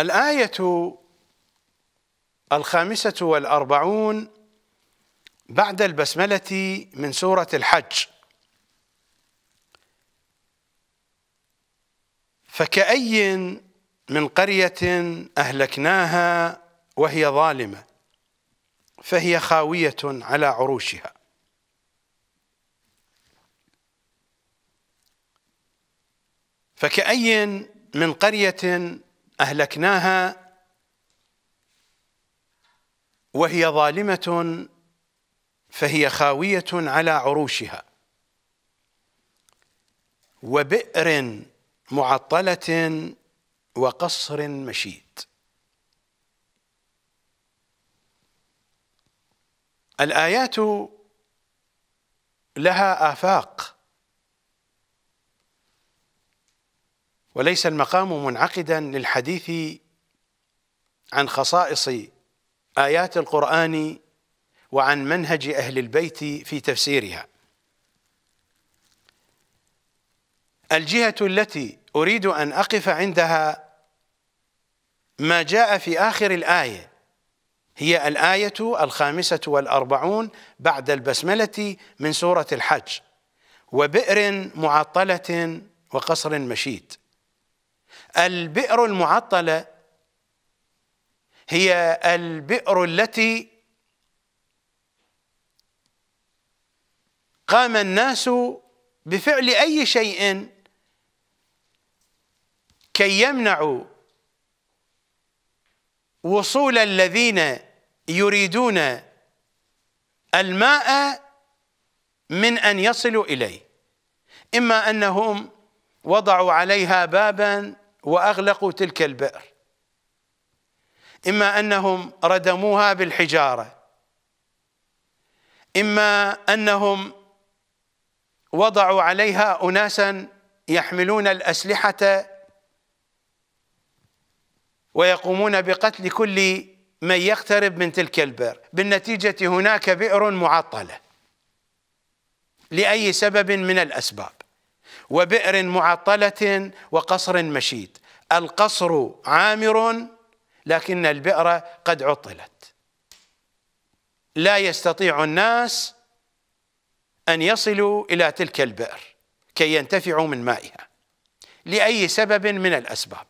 الآية الخامسة والأربعون بعد البسملة من سورة الحج فكأي من قرية أهلكناها وهي ظالمة فهي خاوية على عروشها فكأي من قرية أهلكناها وهي ظالمة فهي خاوية على عروشها وبئر معطلة وقصر مشيد الآيات لها آفاق وليس المقام منعقدا للحديث عن خصائص آيات القرآن وعن منهج أهل البيت في تفسيرها الجهة التي أريد أن أقف عندها ما جاء في آخر الآية هي الآية الخامسة والأربعون بعد البسملة من سورة الحج وبئر معطلة وقصر مشيد البئر المعطلة هي البئر التي قام الناس بفعل أي شيء كي يمنعوا وصول الذين يريدون الماء من أن يصلوا إليه إما أنهم وضعوا عليها بابا وأغلقوا تلك البئر إما أنهم ردموها بالحجارة إما أنهم وضعوا عليها أناسا يحملون الأسلحة ويقومون بقتل كل من يقترب من تلك البئر بالنتيجة هناك بئر معطلة لأي سبب من الأسباب وبئر معطلة وقصر مشيد القصر عامر لكن البئر قد عطلت لا يستطيع الناس أن يصلوا إلى تلك البئر كي ينتفعوا من مائها لأي سبب من الأسباب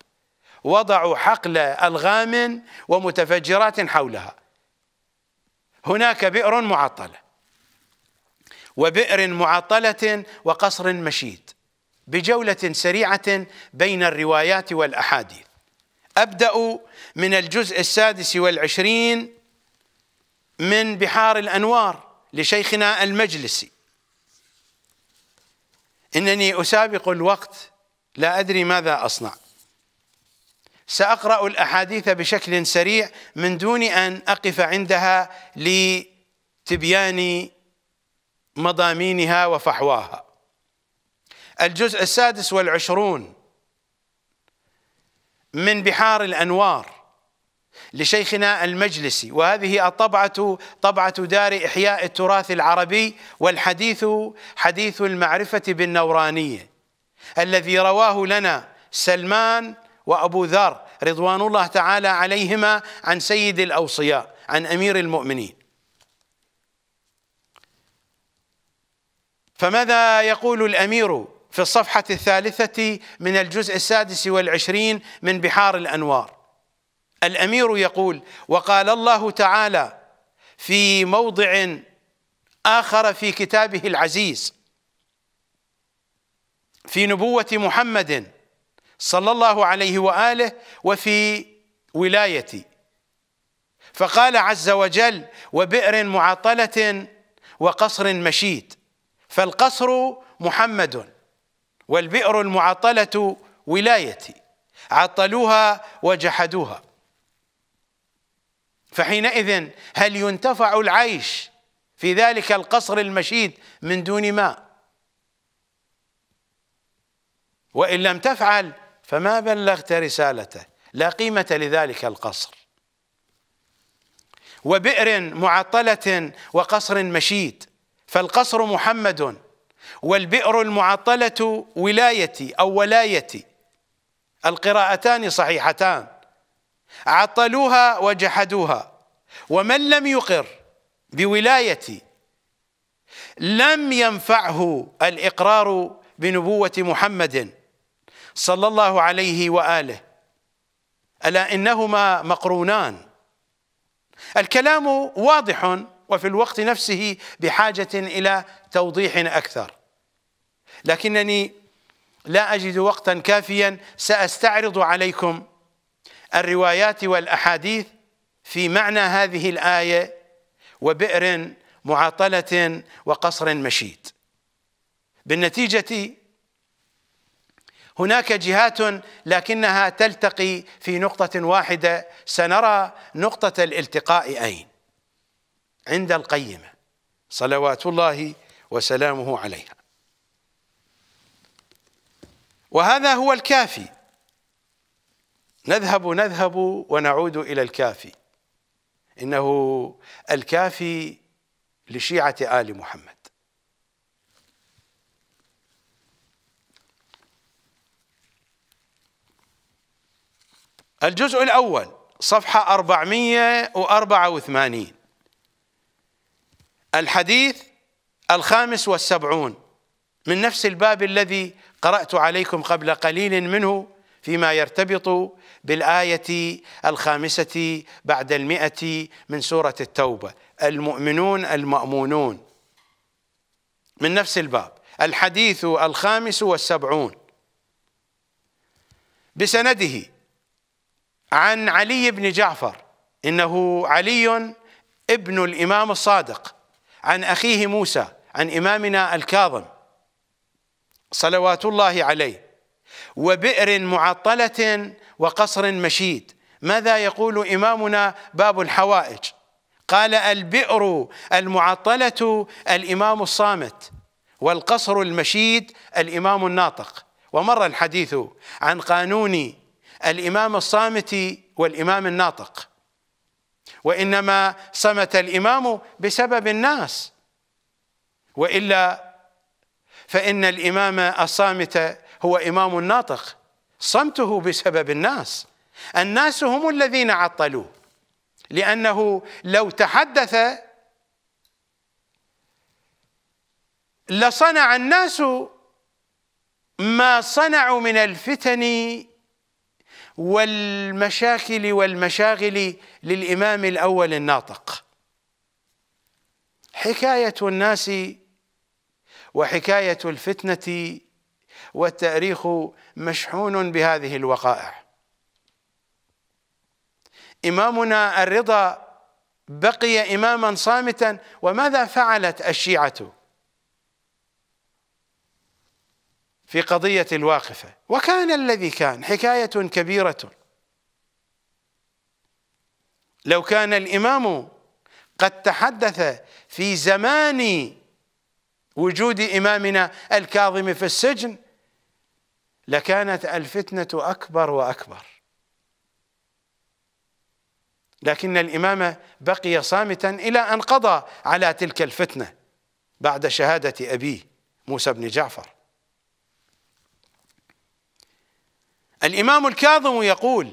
وضعوا حقل ألغام ومتفجرات حولها هناك بئر معطلة وبئر معطلة وقصر مشيد بجوله سريعه بين الروايات والاحاديث ابدا من الجزء السادس والعشرين من بحار الانوار لشيخنا المجلسي انني اسابق الوقت لا ادري ماذا اصنع ساقرا الاحاديث بشكل سريع من دون ان اقف عندها لتبيان مضامينها وفحواها الجزء السادس والعشرون من بحار الأنوار لشيخنا المجلسي وهذه الطبعة طبعة دار إحياء التراث العربي والحديث حديث المعرفة بالنورانية الذي رواه لنا سلمان وأبو ذر رضوان الله تعالى عليهما عن سيد الأوصياء عن أمير المؤمنين فماذا يقول الأمير في الصفحة الثالثة من الجزء السادس والعشرين من بحار الأنوار الأمير يقول وقال الله تعالى في موضع آخر في كتابه العزيز في نبوة محمد صلى الله عليه وآله وفي ولايتي فقال عز وجل وبئر معطلة وقصر مشيد فالقصر محمد والبئر المعطلة ولايتي عطلوها وجحدوها فحينئذ هل ينتفع العيش في ذلك القصر المشيد من دون ماء وإن لم تفعل فما بلغت رسالته لا قيمة لذلك القصر وبئر معطلة وقصر مشيد فالقصر محمد والبئر المعطلة ولايتي أو ولايتي القراءتان صحيحتان عطلوها وجحدوها ومن لم يقر بولايتي لم ينفعه الإقرار بنبوة محمد صلى الله عليه وآله ألا إنهما مقرونان الكلام واضح وفي الوقت نفسه بحاجة إلى توضيح أكثر لكنني لا أجد وقتا كافيا سأستعرض عليكم الروايات والأحاديث في معنى هذه الآية وبئر معطله وقصر مشيد بالنتيجة هناك جهات لكنها تلتقي في نقطة واحدة سنرى نقطة الالتقاء أين عند القيمة صلوات الله وسلامه عليها وهذا هو الكافي نذهب نذهب ونعود إلى الكافي إنه الكافي لشيعة آل محمد الجزء الأول صفحة 484 الحديث الخامس والسبعون من نفس الباب الذي قرأت عليكم قبل قليل منه فيما يرتبط بالآية الخامسة بعد المئة من سورة التوبة المؤمنون المأمونون من نفس الباب الحديث الخامس والسبعون بسنده عن علي بن جعفر إنه علي ابن الإمام الصادق عن أخيه موسى عن إمامنا الكاظم صلوات الله عليه وبئر معطلة وقصر مشيد ماذا يقول إمامنا باب الحوائج قال البئر المعطلة الإمام الصامت والقصر المشيد الإمام الناطق ومر الحديث عن قانون الإمام الصامت والإمام الناطق وإنما صمت الإمام بسبب الناس وإلا فإن الإمام الصامت هو إمام ناطق صمته بسبب الناس الناس هم الذين عطلوه لأنه لو تحدث لصنع الناس ما صنعوا من الفتن والمشاكل والمشاغل للإمام الأول الناطق حكاية الناس وحكايه الفتنه والتاريخ مشحون بهذه الوقائع امامنا الرضا بقي اماما صامتا وماذا فعلت الشيعه في قضيه الواقفه وكان الذي كان حكايه كبيره لو كان الامام قد تحدث في زمان وجود إمامنا الكاظم في السجن لكانت الفتنة أكبر وأكبر لكن الإمام بقي صامتا إلى أن قضى على تلك الفتنة بعد شهادة أبيه موسى بن جعفر الإمام الكاظم يقول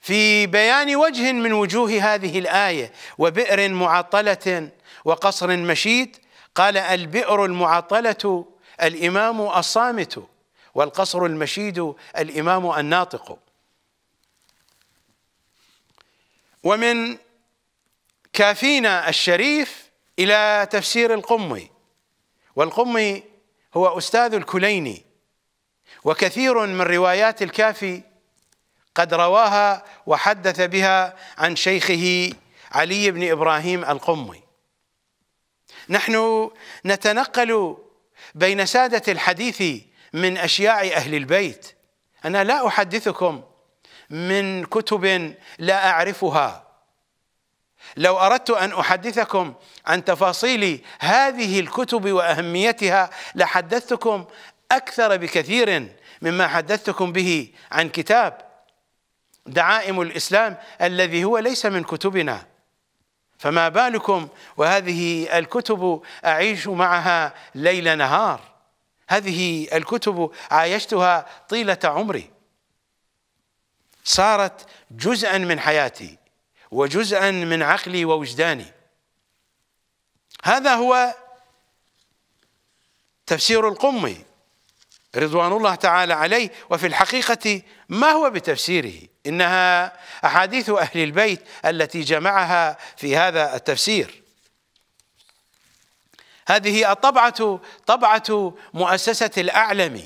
في بيان وجه من وجوه هذه الآية وبئر معطلة وقصر مشيد قال البئر المعطلة الإمام الصامت والقصر المشيد الإمام الناطق ومن كافينا الشريف إلى تفسير القمي والقمي هو أستاذ الكليني وكثير من روايات الكافي قد رواها وحدث بها عن شيخه علي بن إبراهيم القمي نحن نتنقل بين سادة الحديث من أشياع أهل البيت أنا لا أحدثكم من كتب لا أعرفها لو أردت أن أحدثكم عن تفاصيل هذه الكتب وأهميتها لحدثتكم أكثر بكثير مما حدثتكم به عن كتاب دعائم الإسلام الذي هو ليس من كتبنا فما بالكم وهذه الكتب أعيش معها ليل نهار هذه الكتب عايشتها طيلة عمري صارت جزءا من حياتي وجزءا من عقلي ووجداني هذا هو تفسير القمي رضوان الله تعالى عليه وفي الحقيقة ما هو بتفسيره إنها أحاديث أهل البيت التي جمعها في هذا التفسير هذه الطبعة طبعة مؤسسة الأعلم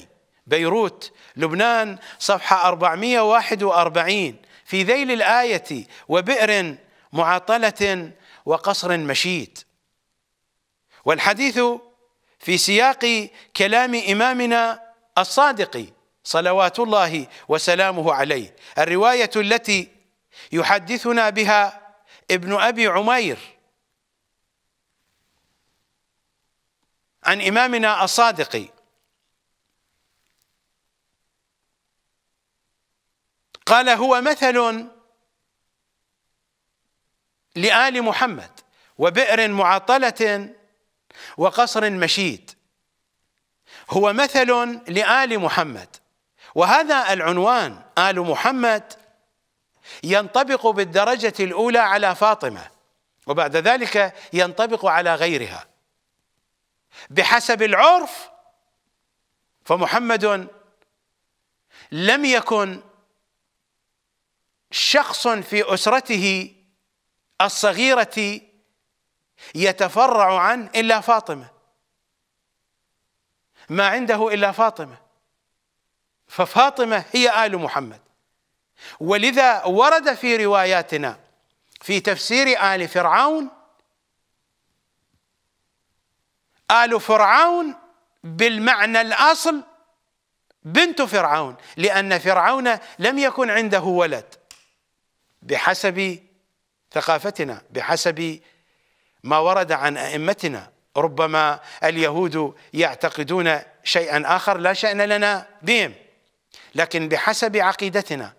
بيروت لبنان صفحة 441 في ذيل الآية وبئر معطلة وقصر مشيد والحديث في سياق كلام إمامنا الصادق صلوات الله وسلامه عليه الرواية التي يحدثنا بها ابن أبي عمير عن إمامنا الصادق قال هو مثل لآل محمد وبئر معطلة وقصر مشيد هو مثل لآل محمد وهذا العنوان آل محمد ينطبق بالدرجة الأولى على فاطمة وبعد ذلك ينطبق على غيرها بحسب العرف فمحمد لم يكن شخص في أسرته الصغيرة يتفرع عنه إلا فاطمة ما عنده إلا فاطمة ففاطمة هي آل محمد ولذا ورد في رواياتنا في تفسير آل فرعون آل فرعون بالمعنى الأصل بنت فرعون لأن فرعون لم يكن عنده ولد بحسب ثقافتنا بحسب ما ورد عن أئمتنا ربما اليهود يعتقدون شيئا آخر لا شأن لنا بهم لكن بحسب عقيدتنا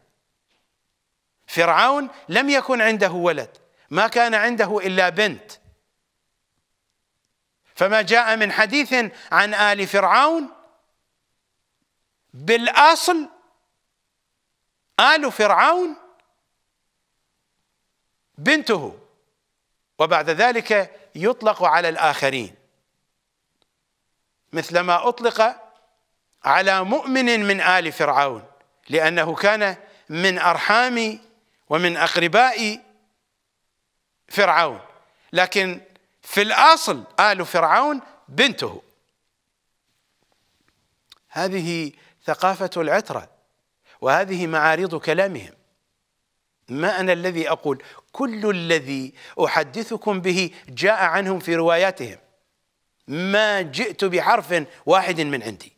فرعون لم يكن عنده ولد ما كان عنده الا بنت فما جاء من حديث عن ال فرعون بالاصل ال فرعون بنته وبعد ذلك يطلق على الاخرين مثلما اطلق على مؤمن من آل فرعون لأنه كان من أرحام ومن أقرباء فرعون لكن في الأصل آل فرعون بنته هذه ثقافة العترة وهذه معارض كلامهم ما أنا الذي أقول كل الذي أحدثكم به جاء عنهم في رواياتهم ما جئت بحرف واحد من عندي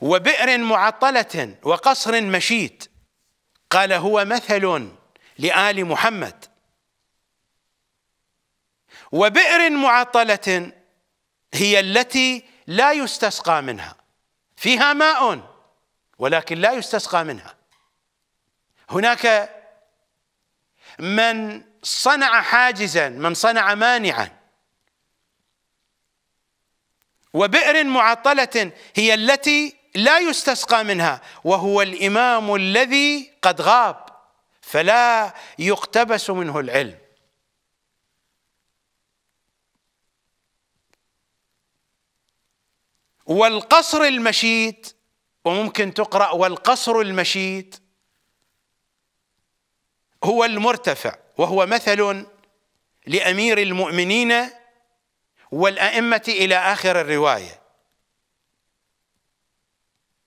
وبئر معطلة وقصر مشيت قال هو مثل لآل محمد وبئر معطلة هي التي لا يستسقى منها فيها ماء ولكن لا يستسقى منها هناك من صنع حاجزا من صنع مانعا وبئر معطلة هي التي لا يستسقى منها وهو الامام الذي قد غاب فلا يقتبس منه العلم والقصر المشيد وممكن تقرا والقصر المشيد هو المرتفع وهو مثل لامير المؤمنين والائمه الى اخر الروايه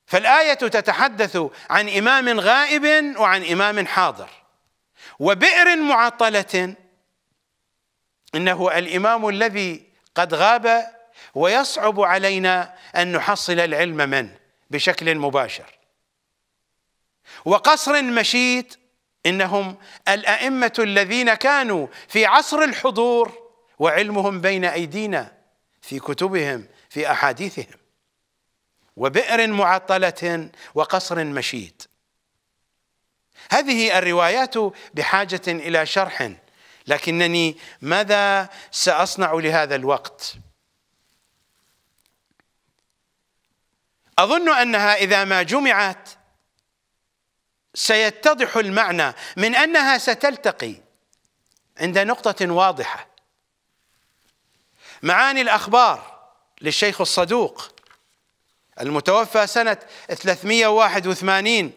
فالايه تتحدث عن امام غائب وعن امام حاضر وبئر معطله انه الامام الذي قد غاب ويصعب علينا ان نحصل العلم منه بشكل مباشر وقصر مشيت انهم الائمه الذين كانوا في عصر الحضور وعلمهم بين ايدينا في كتبهم في احاديثهم وبئر معطلة وقصر مشيد هذه الروايات بحاجة إلى شرح لكنني ماذا سأصنع لهذا الوقت أظن أنها إذا ما جمعت سيتضح المعنى من أنها ستلتقي عند نقطة واضحة معاني الأخبار للشيخ الصدوق المتوفى سنة 381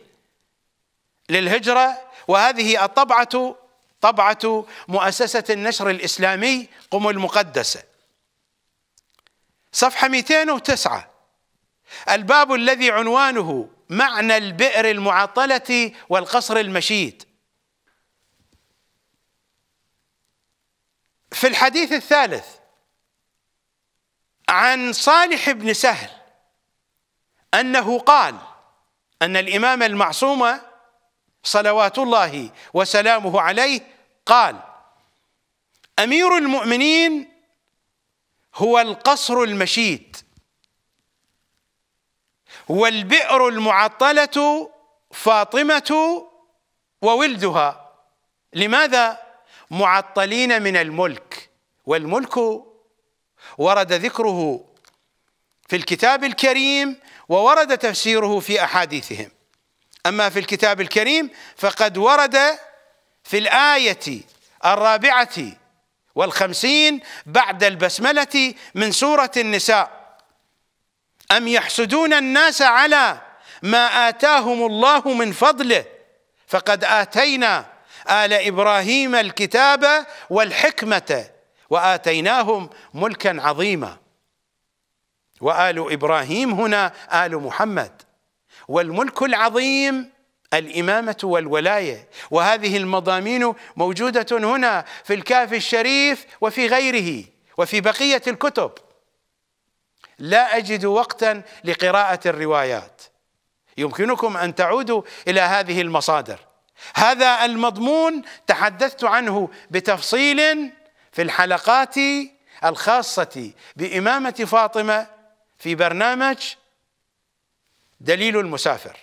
للهجرة وهذه الطبعة طبعة مؤسسة النشر الإسلامي قم المقدسة صفحة 209 الباب الذي عنوانه معنى البئر المعطلة والقصر المشيد في الحديث الثالث عن صالح بن سهل أنه قال أن الإمام المعصوم صلوات الله وسلامه عليه قال أمير المؤمنين هو القصر المشيد والبئر المعطلة فاطمة وولدها لماذا معطلين من الملك والملك ورد ذكره في الكتاب الكريم وورد تفسيره في أحاديثهم أما في الكتاب الكريم فقد ورد في الآية الرابعة والخمسين بعد البسملة من سورة النساء أم يحسدون الناس على ما آتاهم الله من فضله فقد آتينا آل إبراهيم الكتاب والحكمة وآتيناهم ملكا عظيما وآل إبراهيم هنا آل محمد والملك العظيم الإمامة والولاية وهذه المضامين موجودة هنا في الكاف الشريف وفي غيره وفي بقية الكتب لا أجد وقتا لقراءة الروايات يمكنكم أن تعودوا إلى هذه المصادر هذا المضمون تحدثت عنه بتفصيل في الحلقات الخاصة بإمامة فاطمة في برنامج دليل المسافر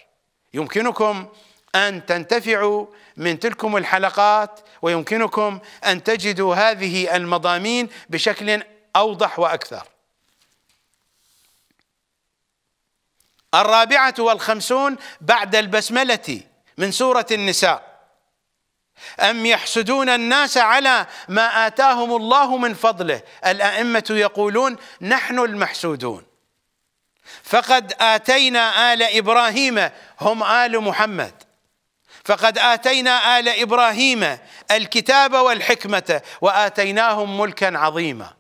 يمكنكم أن تنتفعوا من تلكم الحلقات ويمكنكم أن تجدوا هذه المضامين بشكل أوضح وأكثر الرابعة والخمسون بعد البسملة من سورة النساء أم يحسدون الناس على ما آتاهم الله من فضله الأئمة يقولون نحن المحسودون فقد آتينا آل إبراهيم هم آل محمد فقد آتينا آل إبراهيم الكتاب والحكمة وآتيناهم ملكا عظيما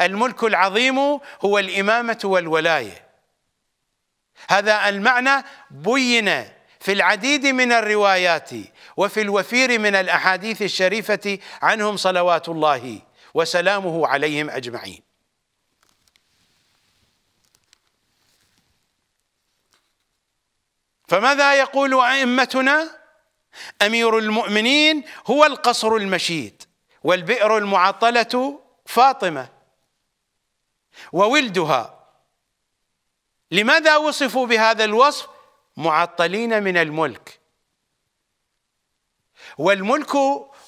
الملك العظيم هو الإمامة والولاية هذا المعنى بين في العديد من الروايات وفي الوفير من الأحاديث الشريفة عنهم صلوات الله وسلامه عليهم أجمعين فماذا يقول ائمتنا امير المؤمنين هو القصر المشيد والبئر المعطله فاطمه وولدها لماذا وصفوا بهذا الوصف معطلين من الملك والملك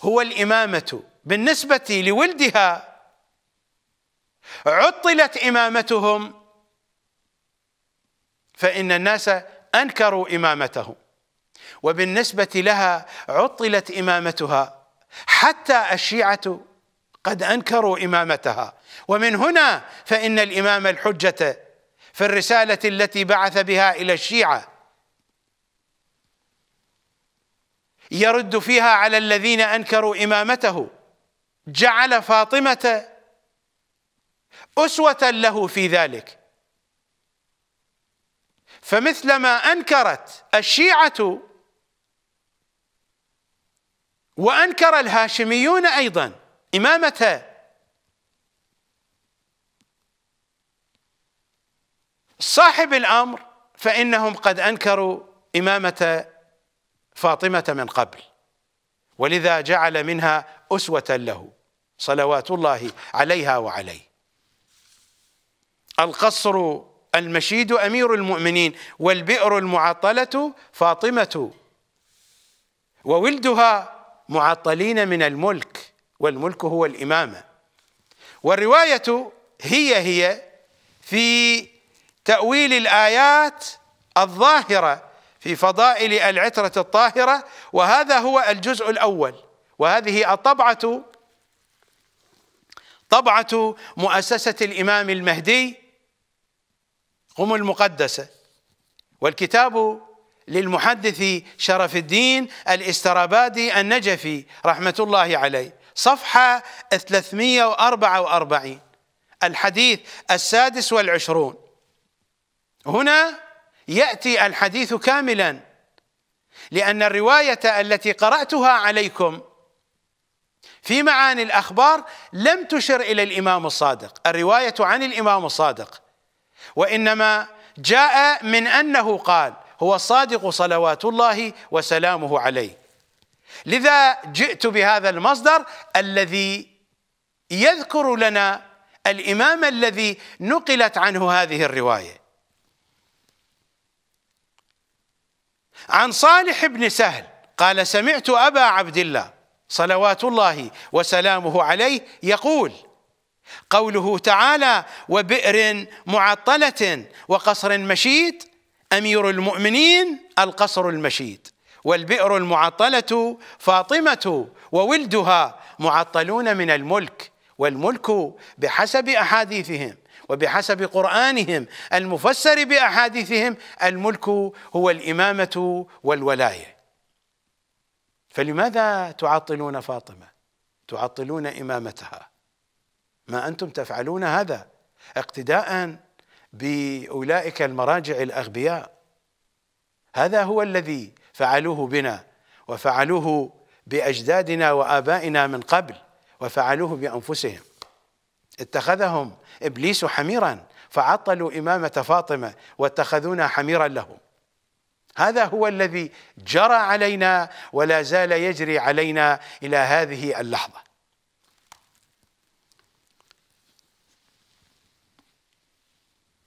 هو الامامه بالنسبه لولدها عطلت امامتهم فان الناس انكروا امامته وبالنسبه لها عطلت امامتها حتى الشيعه قد انكروا امامتها ومن هنا فان الامام الحجه في الرساله التي بعث بها الى الشيعه يرد فيها على الذين انكروا امامته جعل فاطمه اسوه له في ذلك فمثلما انكرت الشيعه وانكر الهاشميون ايضا إمامة صاحب الامر فانهم قد انكروا امامه فاطمه من قبل ولذا جعل منها اسوه له صلوات الله عليها وعليه القصر المشيد أمير المؤمنين والبئر المعطلة فاطمة وولدها معطلين من الملك والملك هو الإمامة والرواية هي هي في تأويل الآيات الظاهرة في فضائل العترة الطاهرة وهذا هو الجزء الأول وهذه الطبعة طبعة مؤسسة الإمام المهدي هم المقدسة والكتاب للمحدث شرف الدين الاسترابادي النجفي رحمة الله عليه صفحة 344 الحديث السادس والعشرون هنا يأتي الحديث كاملا لأن الرواية التي قرأتها عليكم في معاني الأخبار لم تشر إلى الإمام الصادق الرواية عن الإمام الصادق وانما جاء من انه قال هو الصادق صلوات الله وسلامه عليه لذا جئت بهذا المصدر الذي يذكر لنا الامام الذي نقلت عنه هذه الروايه عن صالح بن سهل قال سمعت ابا عبد الله صلوات الله وسلامه عليه يقول قوله تعالى وبئر معطله وقصر مشيد امير المؤمنين القصر المشيد والبئر المعطله فاطمه وولدها معطلون من الملك والملك بحسب احاديثهم وبحسب قرانهم المفسر باحاديثهم الملك هو الامامه والولايه فلماذا تعطلون فاطمه تعطلون امامتها ما أنتم تفعلون هذا اقتداء بأولئك المراجع الأغبياء هذا هو الذي فعلوه بنا وفعلوه بأجدادنا وآبائنا من قبل وفعلوه بأنفسهم اتخذهم إبليس حميرا فعطلوا إمامة فاطمة واتخذونا حميرا لهم هذا هو الذي جرى علينا ولا زال يجري علينا إلى هذه اللحظة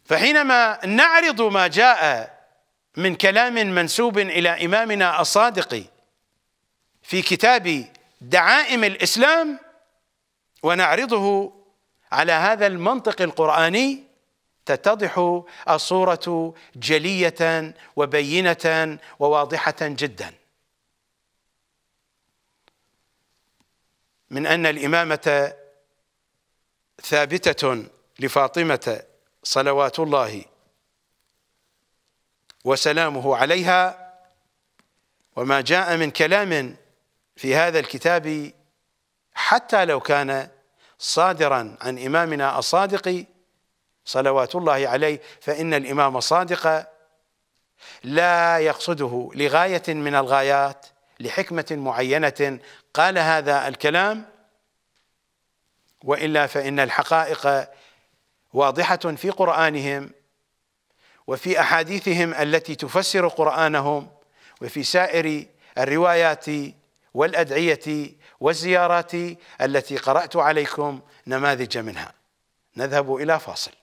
فحينما نعرض ما جاء من كلام منسوب الى امامنا الصادق في كتاب دعائم الاسلام ونعرضه على هذا المنطق القراني تتضح الصوره جليه وبينه وواضحه جدا من ان الامامه ثابته لفاطمه صلوات الله وسلامه عليها وما جاء من كلام في هذا الكتاب حتى لو كان صادرا عن إمامنا الصادق صلوات الله عليه فإن الإمام الصادق لا يقصده لغاية من الغايات لحكمة معينة قال هذا الكلام وإلا فإن الحقائق واضحه في قرانهم وفي احاديثهم التي تفسر قرانهم وفي سائر الروايات والادعيه والزيارات التي قرات عليكم نماذج منها نذهب الى فاصل